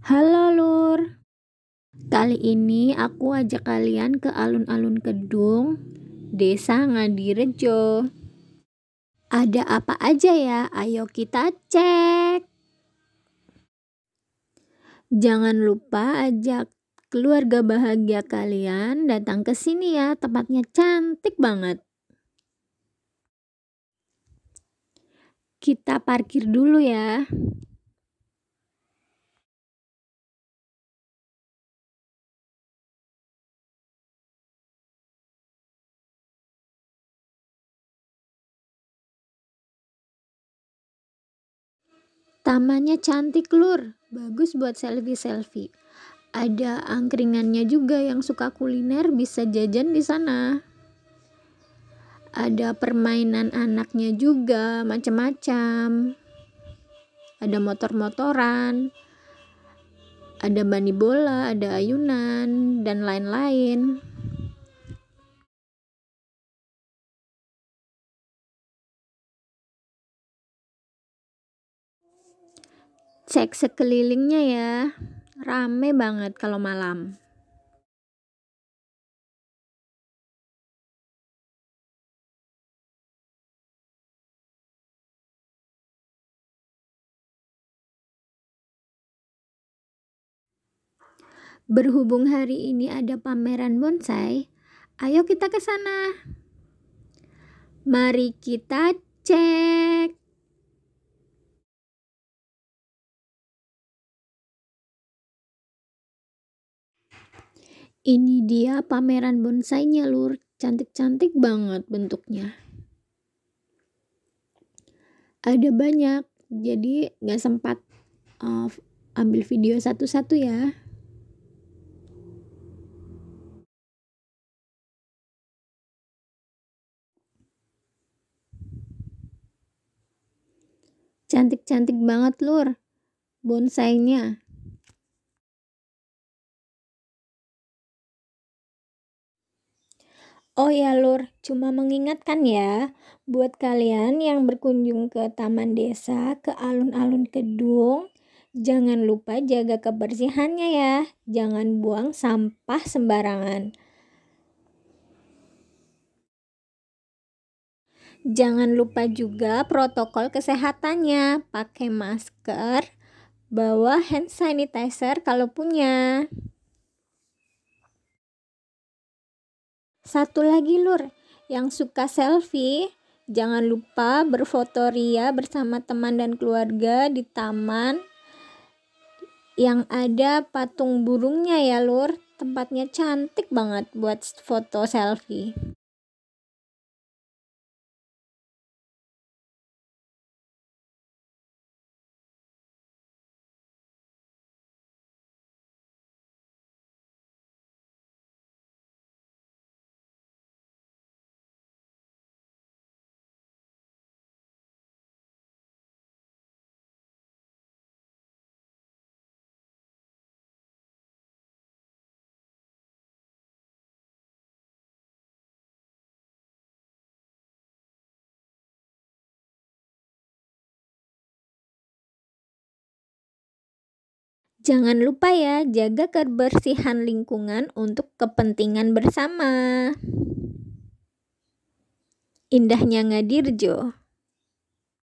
Halo Lur. Kali ini aku ajak kalian ke alun-alun Kedung, Desa Ngadirejo. Ada apa aja ya? Ayo kita cek. Jangan lupa ajak keluarga bahagia kalian datang ke sini ya, tempatnya cantik banget. Kita parkir dulu ya. Tamannya cantik lur, bagus buat selfie-selfie. Ada angkringannya juga yang suka kuliner bisa jajan di sana. Ada permainan anaknya juga, macam-macam. Ada motor-motoran, ada bani bola, ada ayunan, dan lain-lain. cek sekelilingnya ya rame banget kalau malam Berhubung hari ini ada pameran bonsai, ayo kita ke sana. Mari kita cek. Ini dia pameran bonsainya, Lur. Cantik-cantik banget bentuknya. Ada banyak, jadi nggak sempat uh, ambil video satu-satu ya. Cantik-cantik banget, Lur. Bonsainya. Oh ya Lur, cuma mengingatkan ya, buat kalian yang berkunjung ke taman desa, ke alun-alun Kedung, jangan lupa jaga kebersihannya ya. Jangan buang sampah sembarangan. Jangan lupa juga protokol kesehatannya, pakai masker, bawa hand sanitizer kalau punya. Satu lagi lur, yang suka selfie, jangan lupa berfoto ria bersama teman dan keluarga di taman yang ada patung burungnya ya lur. Tempatnya cantik banget buat foto selfie. Jangan lupa ya, jaga kebersihan lingkungan untuk kepentingan bersama. Indahnya Ngadirjo.